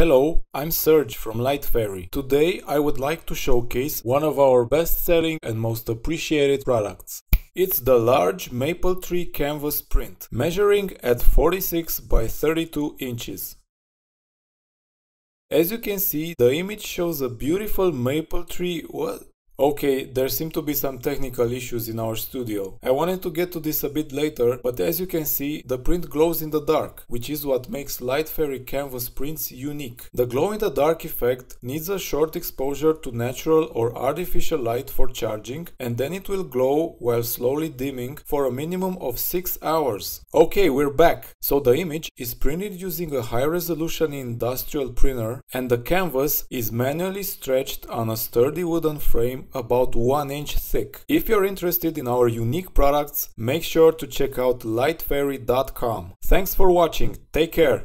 Hello, I'm Serge from Light Fairy. Today I would like to showcase one of our best-selling and most appreciated products. It's the large maple tree canvas print, measuring at 46 by 32 inches. As you can see, the image shows a beautiful maple tree, What? Okay, there seem to be some technical issues in our studio. I wanted to get to this a bit later, but as you can see, the print glows in the dark, which is what makes Light Fairy canvas prints unique. The glow-in-the-dark effect needs a short exposure to natural or artificial light for charging, and then it will glow while slowly dimming for a minimum of 6 hours. Okay, we're back! So the image is printed using a high-resolution industrial printer, and the canvas is manually stretched on a sturdy wooden frame about 1 inch thick. If you're interested in our unique products, make sure to check out lightfairy.com. Thanks for watching, take care!